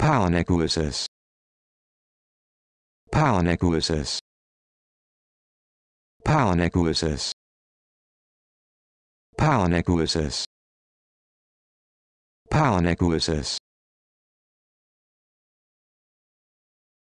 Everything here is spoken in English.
Polynucleosis. Polynucleosis. Polynucleosis. Polynucleosis. Polynucleosis.